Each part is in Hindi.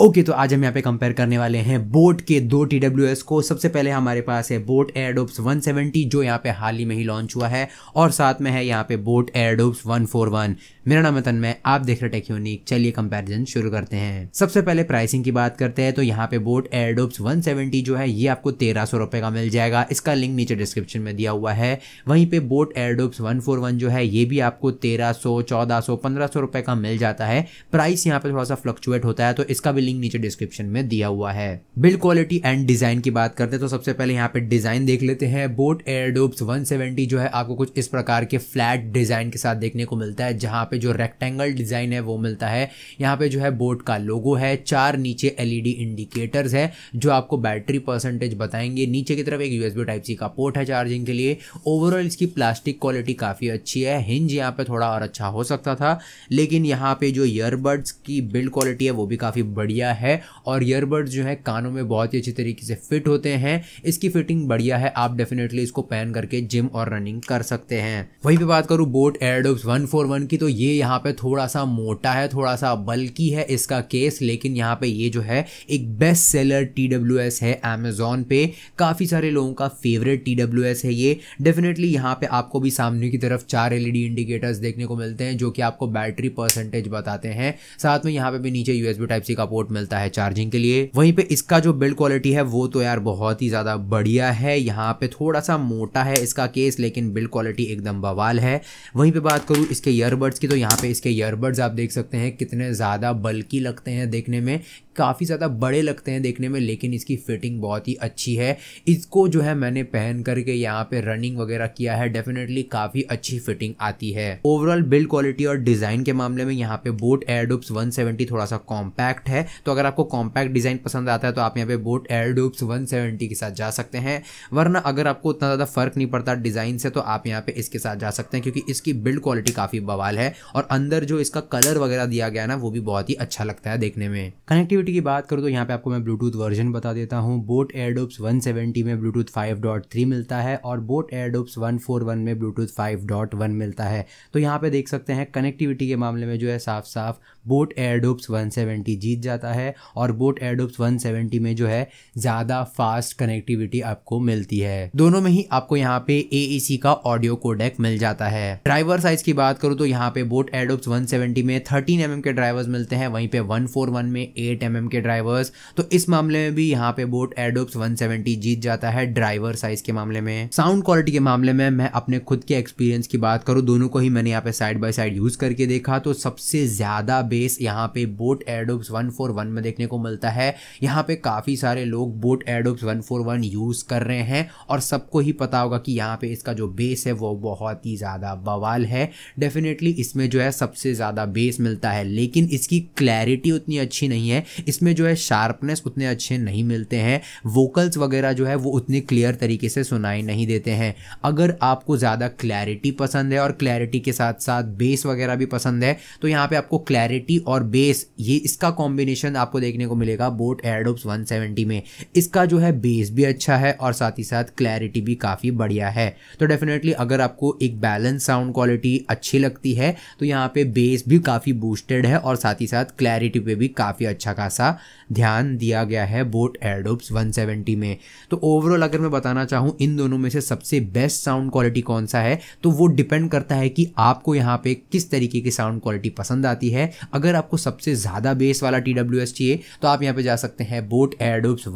ओके okay, तो आज हम यहाँ पे कंपेयर करने वाले हैं बोट के दो टी को सबसे पहले हमारे पास है बोट एयरडोप्स 170 जो यहाँ पे हाल ही में ही लॉन्च हुआ है और साथ में है यहाँ पे बोट एयरडोप्स 141 मेरा नाम है तन्मय आप देख रहे टेक यूनिक चलिए कंपैरिजन शुरू करते हैं सबसे पहले प्राइसिंग की बात करते हैं तो यहाँ पे बोट एयरडोप्स वन जो है ये आपको तेरह सौ रुपए का मिल जाएगा इसका लिंक नीचे डिस्क्रिप्शन में दिया हुआ है वहीं पे बोट एयरडोप्स वन जो है ये भी आपको तेरह सौ चौदह सौ पंद्रह सौ रुपए का मिल जाता है प्राइस यहाँ पे थोड़ा सा फ्लक्चुएट होता है तो इसका भी लिंक नीचे डिस्क्रिप्शन में दिया हुआ है बिल्ड क्वालिटी एंड डिजाइन की बात करते हैं तो सबसे पहले यहाँ पे डिजाइन देख लेते हैं बोट एयरडोप्स वन जो है आपको कुछ इस प्रकार के फ्लैट डिजाइन के साथ देखने को मिलता है जहाँ पे जो रेक्टेंगल डिज़ाइन है वो मिलता है यहाँ पे जो है बोट का लोगो है चार नीचे एलईडी इंडिकेटर्स e है जो आपको बैटरी परसेंटेज बताएंगे नीचे की तरफ एक यूएसबी टाइप सी का पोर्ट है चार्जिंग के लिए ओवरऑल इसकी प्लास्टिक क्वालिटी काफ़ी अच्छी है हिंज यहाँ पे थोड़ा और अच्छा हो सकता था लेकिन यहाँ पे जो ईयरबड्स की बिल्ड क्वालिटी है वो भी काफ़ी बढ़िया है और ईयरबड्स जो है कानों में बहुत ही अच्छी तरीके से फिट होते हैं इसकी फिटिंग बढ़िया है आप डेफिनेटली इसको पहन करके जिम और रनिंग कर सकते हैं वहीं पे बात करूं बोट एयरडोब्स वन की तो ये ये यहाँ पे थोड़ा सा मोटा है थोड़ा सा बल्कि है इसका केस लेकिन यहाँ पे ये जो है एक best seller T W S है अमेजोन पे काफ़ी सारे लोगों का फेवरेट टी डब्ल्यू एस है ये डेफिनेटली यहाँ पे आपको भी सामने की तरफ चार एल इंडिकेटर्स e देखने को मिलते हैं जो कि आपको बैटरी परसेंटेज बताते हैं साथ में यहाँ पे भी नीचे यूएसबी टाइप सी का पोर्ट मिलता है चार्जिंग के लिए वहीं पे इसका जो बिल्ड क्वालिटी है वो तो यार बहुत ही ज़्यादा बढ़िया है यहाँ पे थोड़ा सा मोटा है इसका केस लेकिन बिल्ड क्वालिटी एकदम बवाल है वहीं पर बात करूँ इसके ईयरबड्स की तो तो यहाँ पे इसके ईयरबड्स आप देख सकते हैं कितने ज़्यादा बल्कि लगते हैं देखने में काफ़ी ज़्यादा बड़े लगते हैं देखने में लेकिन इसकी फिटिंग बहुत ही अच्छी है इसको जो है मैंने पहन करके यहाँ पे रनिंग वगैरह किया है डेफिनेटली काफ़ी अच्छी फिटिंग आती है ओवरऑल बिल्ड क्वालिटी और डिज़ाइन के मामले में यहाँ पे बोट एयरडुप्स 170 थोड़ा सा कॉम्पैक्ट है तो अगर आपको कॉम्पैक्ट डिज़ाइन पसंद आता है तो आप यहाँ पे बोट एयरडुप्स वन के साथ जा सकते हैं वरना अगर आपको उतना ज़्यादा फर्क नहीं पड़ता डिज़ाइन से तो आप यहाँ पर इसके साथ जा सकते हैं क्योंकि इसकी बिल्ड क्वालिटी काफ़ी बवाल है और अंदर जो इसका कलर वगैरह दिया गया ना वो भी बहुत ही अच्छा लगता है देखने में कनेक्टिविटी की बात करूँ तो यहाँ पे आपको मैं ब्लूटूथ वर्जन बता देता हूँ बोट एयरडोप्स वन में ब्लूटूथ फाइव मिलता है और बोट एयरडोप्स वन में ब्लूटूथ 5.1 मिलता है तो यहाँ पे देख सकते हैं कनेक्टिविटी के मामले में जो है साफ साफ बोट एयरडोप्स 170 जीत जाता है और बोट एयरडोप्स 170 में जो है ज़्यादा फास्ट कनेक्टिविटी आपको मिलती है दोनों में ही आपको यहाँ पे ए e का ऑडियो कोडेक मिल जाता है ड्राइवर साइज की बात करूँ तो यहाँ पे बोट एडोप्स 170 में 13 एम mm के ड्राइवर्स मिलते हैं वहीं पे 141 में 8 एम mm के ड्राइवर्स तो इस मामले में भी यहाँ पे बोट एडोप्स 170 जीत जाता है ड्राइवर साइज के मामले में साउंड क्वालिटी के मामले में मैं अपने खुद के एक्सपीरियंस की बात करूँ दोनों को ही मैंने यहाँ पे साइड बाई साइड यूज करके देखा तो सबसे ज्यादा बेस यहाँ पे बोट एडोप्स वन में देखने को मिलता है यहाँ पे काफी सारे लोग बोट एडोप्स वन यूज कर रहे हैं और सबको ही पता होगा कि यहाँ पे इसका जो बेस है वो बहुत ही ज्यादा बवाल है डेफिनेटली इसमें इसमें जो है सबसे ज़्यादा बेस मिलता है लेकिन इसकी क्लैरिटी उतनी अच्छी नहीं है इसमें जो है शार्पनेस उतने अच्छे नहीं मिलते हैं वोकल्स वगैरह जो है वो उतने क्लियर तरीके से सुनाई नहीं देते हैं अगर आपको ज़्यादा क्लैरिटी पसंद है और क्लैरिटी के साथ साथ बेस वगैरह भी पसंद है तो यहाँ पर आपको क्लैरिटी और बेस ये इसका कॉम्बिनेशन आपको देखने को मिलेगा बोट एयरडोप्स वन में इसका जो है बेस भी अच्छा है और साथ ही साथ क्लैरिटी भी काफ़ी बढ़िया है तो डेफिनेटली अगर आपको एक बैलेंस साउंड क्वालिटी अच्छी लगती है तो यहाँ पे बेस भी काफ़ी बूस्टेड है और साथ ही साथ क्लैरिटी पे भी काफ़ी अच्छा खासा ध्यान दिया गया है बोट एडोप्स 170 में तो ओवरऑल अगर मैं बताना चाहूँ इन दोनों में से सबसे बेस्ट साउंड क्वालिटी कौन सा है तो वो डिपेंड करता है कि आपको यहाँ पे किस तरीके की साउंड क्वालिटी पसंद आती है अगर आपको सबसे ज़्यादा बेस वाला टी चाहिए तो आप यहाँ पे जा सकते हैं बोट एडोप्स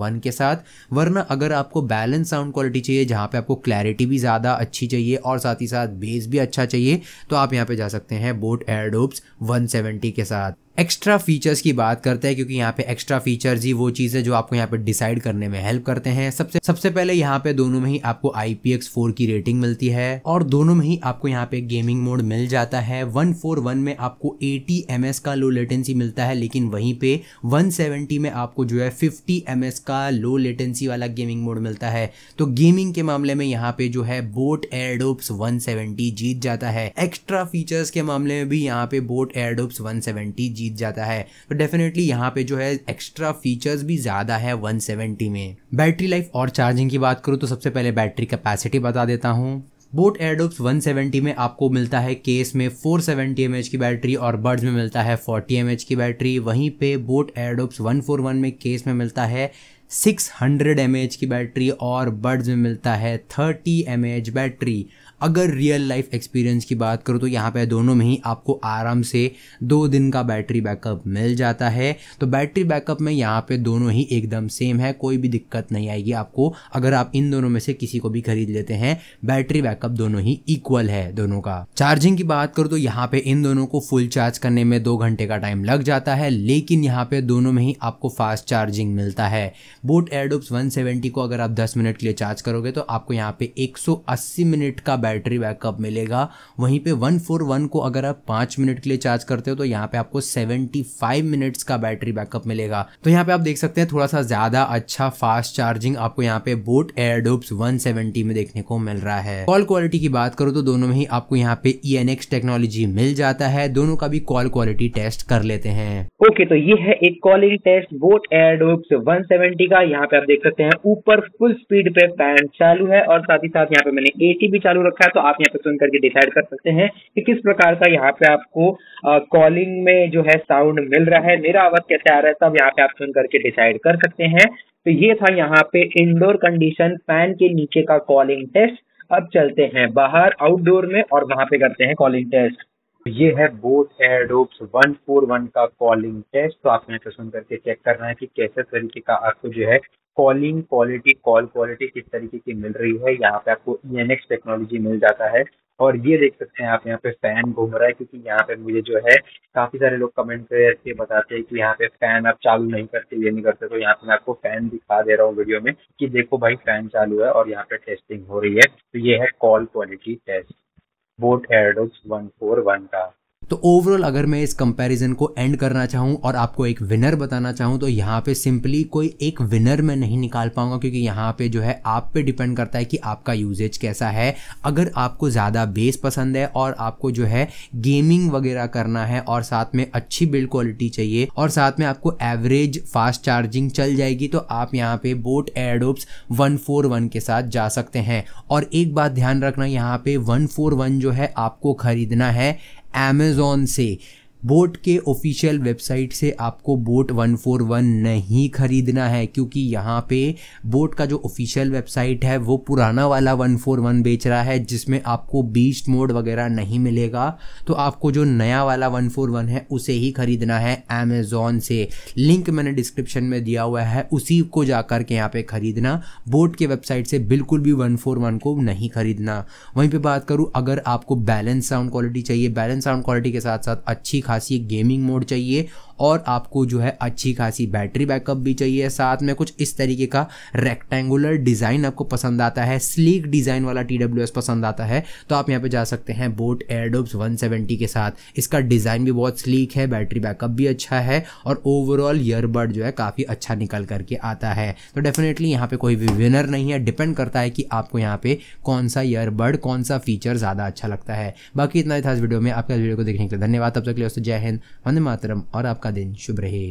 वन के साथ वरना अगर आपको बैलेंस साउंड क्वालिटी चाहिए जहाँ पर आपको क्लैरिटी भी ज़्यादा अच्छी चाहिए और साथ ही साथ बेस भी अच्छा चाहिए तो आप यहाँ पे जा सकते हैं बोट एयरडोप्स 170 के साथ एक्स्ट्रा फीचर्स की बात करते हैं क्योंकि यहाँ पे एक्स्ट्रा फीचर्स ही वो चीज़ है जो आपको यहाँ पे डिसाइड करने में हेल्प करते हैं सबसे सबसे पहले यहाँ पे दोनों में ही आपको आई पी एक्स फोर की रेटिंग मिलती है और दोनों में ही आपको यहाँ पे गेमिंग मोड मिल जाता है वन फोर वन में आपको एटी एम एस का लो लेटेंसी मिलता है लेकिन वहीं पे वन सेवेंटी में आपको जो है फिफ्टी एम एस का लो लेटेंसी वाला गेमिंग मोड मिलता है तो गेमिंग के मामले में यहाँ पे जो है बोट एयरडोप्स वन सेवेंटी जीत जाता है एक्स्ट्रा फीचर्स के मामले में भी यहाँ पे बोट एयरडोप्स वन सेवेंटी जीत जीत जाता है तो डेफिनेटली यहाँ पे जो है एक्स्ट्रा फीचर्स भी ज़्यादा है 170 में बैटरी लाइफ और चार्जिंग की बात करूँ तो सबसे पहले बैटरी कैपेसिटी बता देता हूँ बोट एयरडोप्स 170 में आपको मिलता है केस में 470 सेवेंटी की बैटरी और बर्ड्स में मिलता है 40 एम की बैटरी वहीं पे बोट एयरडोप्स 141 में केस में मिलता है सिक्स हंड्रेड एम की बैटरी और बर्ड्स में मिलता है थर्टी एम बैटरी अगर रियल लाइफ एक्सपीरियंस की बात करूँ तो यहाँ पे दोनों में ही आपको आराम से दो दिन का बैटरी बैकअप मिल जाता है तो बैटरी बैकअप में यहाँ पे दोनों ही एकदम सेम है कोई भी दिक्कत नहीं आएगी आपको अगर आप इन दोनों में से किसी को भी खरीद लेते हैं बैटरी बैकअप दोनों ही इक्वल है दोनों का चार्जिंग की बात करो तो यहाँ पे इन दोनों को फुल चार्ज करने में दो घंटे का टाइम लग जाता है लेकिन यहाँ पे दोनों में ही आपको फास्ट चार्जिंग मिलता है बोट वन 170 को अगर आप 10 मिनट के लिए चार्ज करोगे तो आपको यहाँ पे 180 मिनट का बैटरी बैकअप मिलेगा वहीं पे 141 को अगर आप 5 मिनट के लिए चार्ज करते हो तो यहाँ पे आपको 75 मिनट्स का बैटरी बैकअप मिलेगा तो यहाँ पे आप देख सकते हैं थोड़ा सा ज़्यादा अच्छा फास्ट चार्जिंग आपको यहाँ पे बोट एयरडोप्स वन में देखने को मिल रहा है कॉल क्वालिटी की बात करो तो दोनों में ही आपको यहाँ पे ई e टेक्नोलॉजी मिल जाता है दोनों का भी कॉल क्वालिटी टेस्ट कर लेते हैं ओके okay, तो ये है एक calling test boAt Airdopes one देखिएगा यहाँ पे आप देख सकते हैं ऊपर फुल स्पीड पे फैन चालू है और साथ ही साथ यहाँ पे मैंने एटी भी चालू रखा है तो आप यहाँ पे सुन करके डिसाइड कर सकते हैं कि किस प्रकार का यहाँ पे आपको कॉलिंग में जो है साउंड मिल रहा है मेरा आवाज कैसे आ रहा है सब यहाँ पे आप सुन करके डिसाइड कर सकते हैं तो ये था यहाँ पे इंडोर कंडीशन फैन के नीचे का कॉलिंग टेस्ट अब चलते हैं बाहर आउटडोर में और वहां पे करते हैं कॉलिंग टेस्ट तो ये है बोट फोर 141 का कॉलिंग टेस्ट तो आप यहाँ पे तो सुन करके चेक करना है कि कैसे तरीके का आपको जो है कॉलिंग क्वालिटी कॉल क्वालिटी किस तरीके की मिल रही है यहाँ पे आपको ई e टेक्नोलॉजी मिल जाता है और ये देख सकते हैं आप यहाँ पे फैन घूम रहा है क्योंकि यहाँ पे मुझे जो है काफी सारे लोग कमेंट करके बताते हैं कि यहाँ पे फैन आप चालू नहीं करते ये नहीं करते तो यहाँ पे मैं आपको फैन दिखा दे रहा हूँ वीडियो में कि देखो भाई फैन चालू है और यहाँ पे टेस्टिंग हो रही है तो ये है call quality test Both adults one for one time. तो ओवरऑल अगर मैं इस कंपैरिजन को एंड करना चाहूँ और आपको एक विनर बताना चाहूँ तो यहाँ पे सिंपली कोई एक विनर मैं नहीं निकाल पाऊंगा क्योंकि यहाँ पे जो है आप पे डिपेंड करता है कि आपका यूजेज कैसा है अगर आपको ज़्यादा बेस पसंद है और आपको जो है गेमिंग वगैरह करना है और साथ में अच्छी बिल्ड क्वालिटी चाहिए और साथ में आपको एवरेज फास्ट चार्जिंग चल जाएगी तो आप यहाँ पे बोट एडोप्स वन के साथ जा सकते हैं और एक बात ध्यान रखना यहाँ पे वन जो है आपको खरीदना है एमेजोन से बोट के ऑफिशियल वेबसाइट से आपको बोट 141 नहीं खरीदना है क्योंकि यहाँ पे बोट का जो ऑफिशियल वेबसाइट है वो पुराना वाला 141 बेच रहा है जिसमें आपको बीस्ट मोड वगैरह नहीं मिलेगा तो आपको जो नया वाला 141 है उसे ही खरीदना है अमेज़ोन से लिंक मैंने डिस्क्रिप्शन में दिया हुआ है उसी को जा कर के यहाँ पर ख़रीदना बोट के वेबसाइट से बिल्कुल भी वन को नहीं ख़रीदना वहीं पर बात करूँ अगर आपको बैलेंस साउंड क्वालिटी चाहिए बैलेंस साउंड क्वालिटी के साथ साथ अच्छी खासी एक गेमिंग मोड चाहिए और आपको जो है अच्छी खासी बैटरी बैकअप भी चाहिए साथ में कुछ इस तरीके का रेक्टेंगुलर डिज़ाइन आपको पसंद आता है स्लीक डिज़ाइन वाला टी पसंद आता है तो आप यहाँ पर जा सकते हैं बोट एयरडोब्स वन के साथ इसका डिज़ाइन भी बहुत स्लीक है बैटरी बैकअप भी अच्छा है और ओवरऑल ईयरबड जो है काफ़ी अच्छा निकल करके आता है तो डेफिनेटली यहाँ पे कोई भी विनर नहीं है डिपेंड करता है कि आपको यहाँ पे कौन सा ईयरबड कौन सा फीचर ज़्यादा अच्छा लगता है बाकी इतना ही था इस वीडियो में आपका वीडियो को देखने के लिए धन्यवाद तब तक लिए जय हिंद वंदे मातरम और आपका दिन शुभ रहे